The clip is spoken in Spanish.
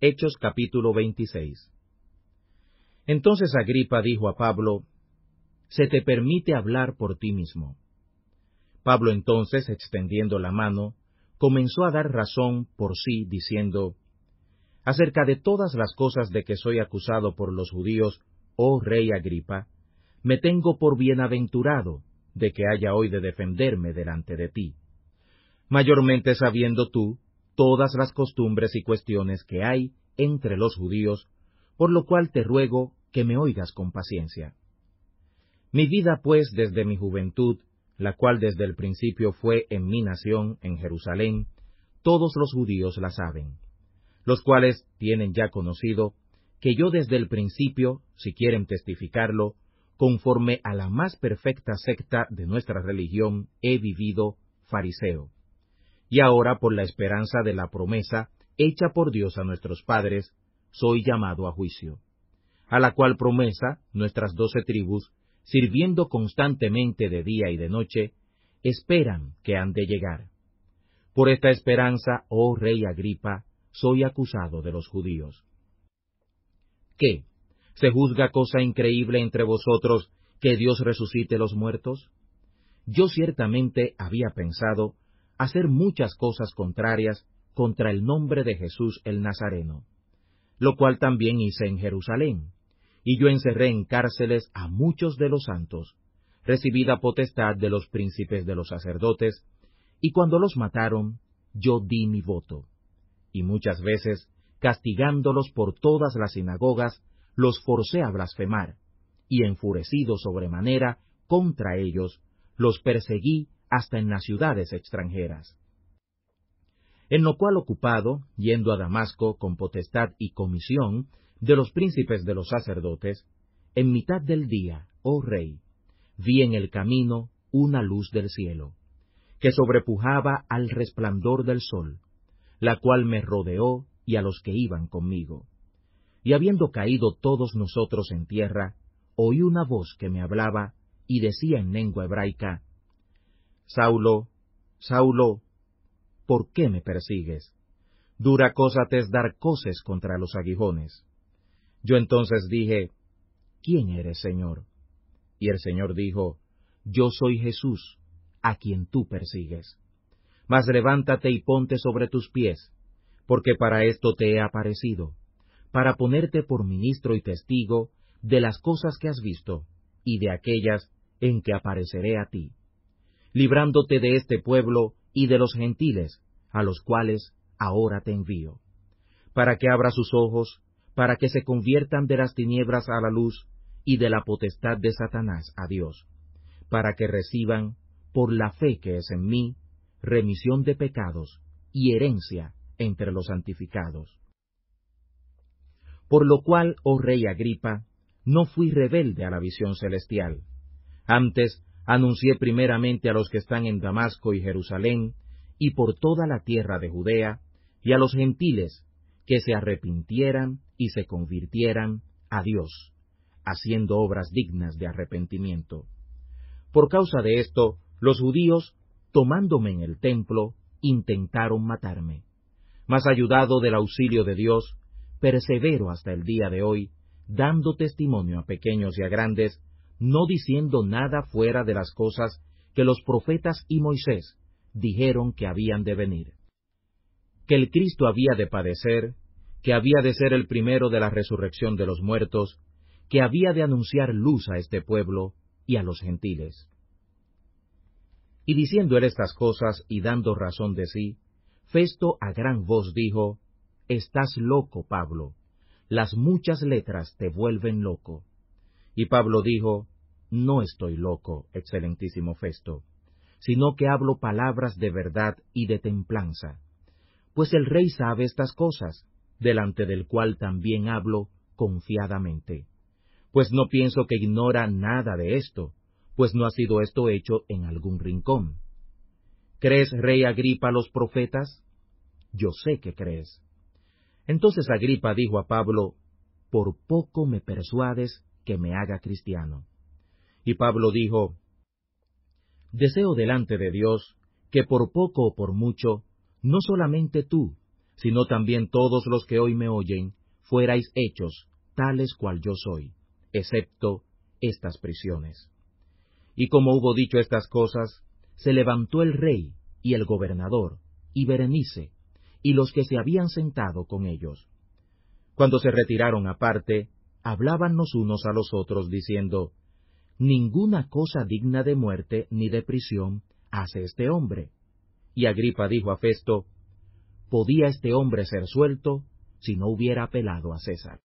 Hechos capítulo 26. Entonces Agripa dijo a Pablo, Se te permite hablar por ti mismo. Pablo entonces, extendiendo la mano, comenzó a dar razón por sí, diciendo, Acerca de todas las cosas de que soy acusado por los judíos, oh rey Agripa, me tengo por bienaventurado de que haya hoy de defenderme delante de ti. Mayormente sabiendo tú todas las costumbres y cuestiones que hay entre los judíos, por lo cual te ruego que me oigas con paciencia. Mi vida, pues, desde mi juventud, la cual desde el principio fue en mi nación, en Jerusalén, todos los judíos la saben, los cuales tienen ya conocido que yo desde el principio, si quieren testificarlo, conforme a la más perfecta secta de nuestra religión, he vivido fariseo y ahora por la esperanza de la promesa hecha por Dios a nuestros padres, soy llamado a juicio, a la cual promesa nuestras doce tribus, sirviendo constantemente de día y de noche, esperan que han de llegar. Por esta esperanza, oh rey Agripa, soy acusado de los judíos. ¿Qué? ¿Se juzga cosa increíble entre vosotros que Dios resucite los muertos? Yo ciertamente había pensado hacer muchas cosas contrarias contra el nombre de Jesús el Nazareno, lo cual también hice en Jerusalén. Y yo encerré en cárceles a muchos de los santos, recibida potestad de los príncipes de los sacerdotes, y cuando los mataron, yo di mi voto. Y muchas veces, castigándolos por todas las sinagogas, los forcé a blasfemar, y enfurecido sobremanera contra ellos, los perseguí hasta en las ciudades extranjeras. En lo cual ocupado, yendo a Damasco con potestad y comisión de los príncipes de los sacerdotes, en mitad del día, oh rey, vi en el camino una luz del cielo, que sobrepujaba al resplandor del sol, la cual me rodeó y a los que iban conmigo. Y habiendo caído todos nosotros en tierra, oí una voz que me hablaba y decía en lengua hebraica, Saulo, Saulo, ¿por qué me persigues? Dura cosa te es dar coces contra los aguijones. Yo entonces dije, ¿quién eres, Señor? Y el Señor dijo, Yo soy Jesús, a quien tú persigues. Mas levántate y ponte sobre tus pies, porque para esto te he aparecido, para ponerte por ministro y testigo de las cosas que has visto, y de aquellas en que apareceré a ti librándote de este pueblo y de los gentiles, a los cuales ahora te envío, para que abra sus ojos, para que se conviertan de las tinieblas a la luz y de la potestad de Satanás a Dios, para que reciban, por la fe que es en mí, remisión de pecados y herencia entre los santificados. Por lo cual, oh rey Agripa, no fui rebelde a la visión celestial. Antes Anuncié primeramente a los que están en Damasco y Jerusalén, y por toda la tierra de Judea, y a los gentiles, que se arrepintieran y se convirtieran a Dios, haciendo obras dignas de arrepentimiento. Por causa de esto, los judíos, tomándome en el templo, intentaron matarme. Mas ayudado del auxilio de Dios, persevero hasta el día de hoy, dando testimonio a pequeños y a grandes no diciendo nada fuera de las cosas que los profetas y Moisés dijeron que habían de venir. Que el Cristo había de padecer, que había de ser el primero de la resurrección de los muertos, que había de anunciar luz a este pueblo y a los gentiles. Y diciendo él estas cosas y dando razón de sí, Festo a gran voz dijo, Estás loco, Pablo, las muchas letras te vuelven loco. Y Pablo dijo, No estoy loco, excelentísimo Festo, sino que hablo palabras de verdad y de templanza. Pues el rey sabe estas cosas, delante del cual también hablo confiadamente. Pues no pienso que ignora nada de esto, pues no ha sido esto hecho en algún rincón. ¿Crees, rey Agripa, los profetas? Yo sé que crees. Entonces Agripa dijo a Pablo, Por poco me persuades que me haga cristiano. Y Pablo dijo, Deseo delante de Dios que por poco o por mucho, no solamente tú, sino también todos los que hoy me oyen, fuerais hechos tales cual yo soy, excepto estas prisiones. Y como hubo dicho estas cosas, se levantó el rey y el gobernador, y Berenice, y los que se habían sentado con ellos. Cuando se retiraron aparte, los unos a los otros diciendo, Ninguna cosa digna de muerte ni de prisión hace este hombre. Y Agripa dijo a Festo, ¿Podía este hombre ser suelto si no hubiera apelado a César?